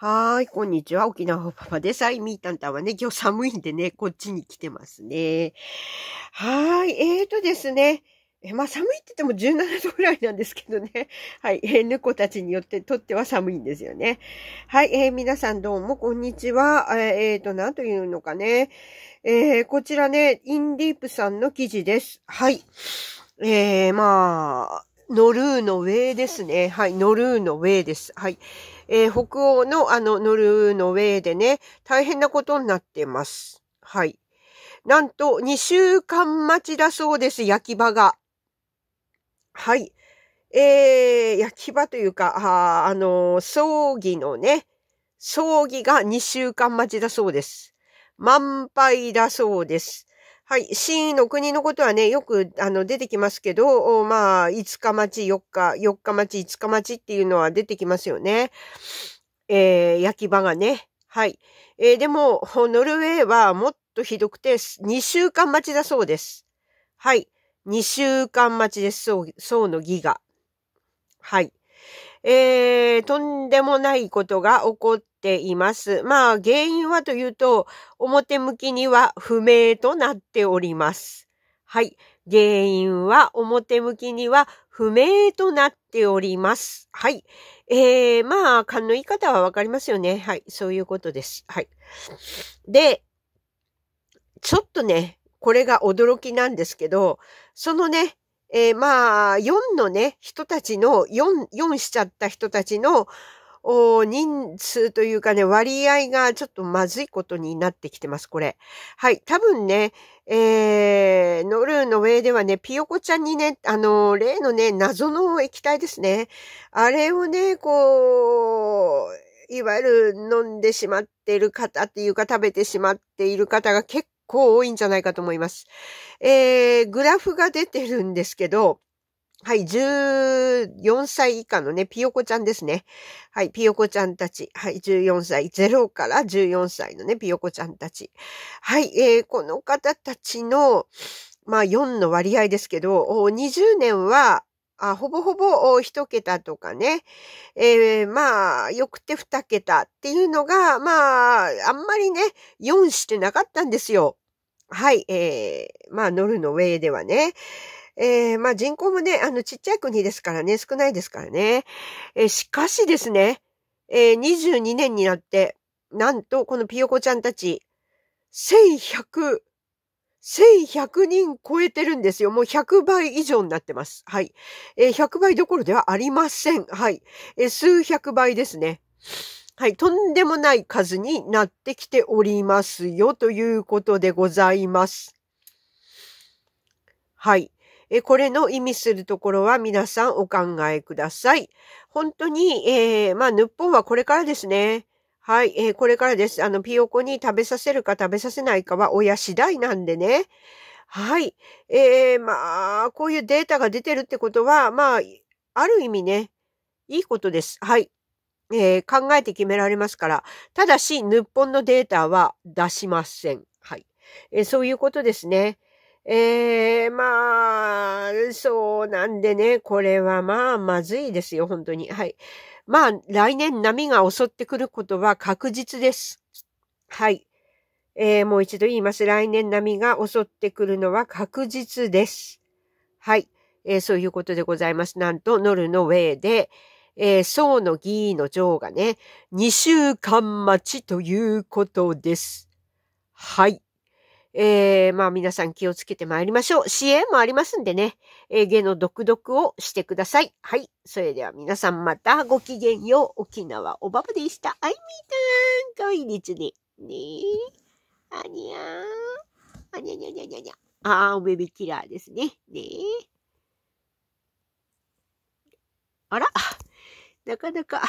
はーい、こんにちは。沖縄パパです。はい、みーたんたんはね、今日寒いんでね、こっちに来てますね。はーい、えーとですね。え、まあ寒いって言っても17度ぐらいなんですけどね。はい。えー、猫たちによってとっては寒いんですよね。はい。えー、皆さんどうもこんにちは。えー、えと、なんというのかね。えー、こちらね、インディープさんの記事です。はい。えー、まあ、ノルーのウェイですね。はい、ノルーのウェイです。はい。えー、北欧のあのノルーのウェイでね、大変なことになってます。はい。なんと、2週間待ちだそうです、焼き場が。はい。えー、焼き場というか、あ、あのー、葬儀のね、葬儀が2週間待ちだそうです。満杯だそうです。はい。真の国のことはね、よく、あの、出てきますけど、まあ、5日待ち、4日、4日待ち、5日待ちっていうのは出てきますよね。えー、焼き場がね。はい。えー、でも、ノルウェーはもっとひどくて、2週間待ちだそうです。はい。2週間待ちです。そう、そうのギガ。はい。えー、とんでもないことが起こっています。まあ、原因はというと、表向きには不明となっております。はい。原因は表向きには不明となっております。はい。えー、まあ、勘の言い方はわかりますよね。はい。そういうことです。はい。で、ちょっとね、これが驚きなんですけど、そのね、えー、まあ、4のね、人たちの、4、4しちゃった人たちの、お人数というかね、割合がちょっとまずいことになってきてます、これ。はい。多分ね、えー、ノルの上ではね、ピヨコちゃんにね、あの、例のね、謎の液体ですね。あれをね、こう、いわゆる飲んでしまっている方っていうか食べてしまっている方が結構多いんじゃないかと思います。えー、グラフが出てるんですけど、はい、14歳以下のね、ピヨコちゃんですね。はい、ピヨコちゃんたち。はい、14歳、0から14歳のね、ピヨコちゃんたち。はい、えー、この方たちの、まあ4の割合ですけど、20年は、あほぼほぼ一桁とかね、えー、まあ、よくて二桁っていうのが、まあ、あんまりね、4してなかったんですよ。はい、えー、まあ、ノルのウェイではね。えー、まあ人口もね、あのちっちゃい国ですからね、少ないですからね。えー、しかしですね、えー、22年になって、なんとこのピヨコちゃんたち、1100、1100人超えてるんですよ。もう100倍以上になってます。はい。えー、100倍どころではありません。はい。えー、数百倍ですね。はい。とんでもない数になってきておりますよ。ということでございます。はい。えこれの意味するところは皆さんお考えください。本当に、えー、まあ、ぽんはこれからですね。はい、えー、これからです。あの、ピヨコに食べさせるか食べさせないかは親次第なんでね。はい。えー、まあ、こういうデータが出てるってことは、まあ、ある意味ね、いいことです。はい。えー、考えて決められますから。ただし、日本のデータは出しません。はい。えー、そういうことですね。ええー、まあ、そうなんでね、これはまあ、まずいですよ、本当に。はい。まあ、来年波が襲ってくることは確実です。はい。えー、もう一度言います。来年波が襲ってくるのは確実です。はい。えー、そういうことでございます。なんと、ノルのウェーで、えー、宋の員の女王がね、2週間待ちということです。はい。えー、まあ皆さん気をつけてまいりましょう。支援もありますんでね、えー、芸の独読をしてください。はい。それでは皆さんまたごきげんよう。沖縄おばばでした。あいみたん。かわいいですね。ねえ。あにゃー。あにゃにゃにゃにゃにゃ。ああ、おベビキラーですね。ねえ。あら。なかなか。